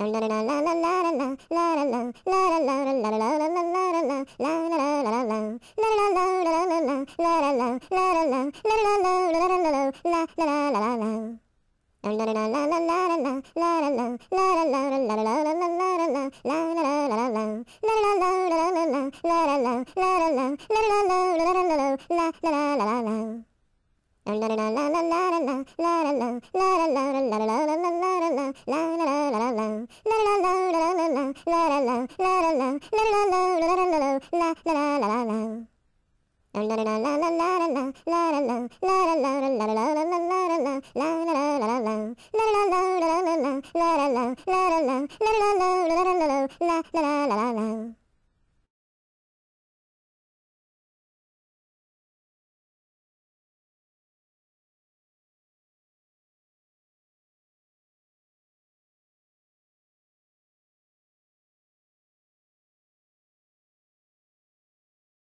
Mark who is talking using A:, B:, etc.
A: la la la la la la la la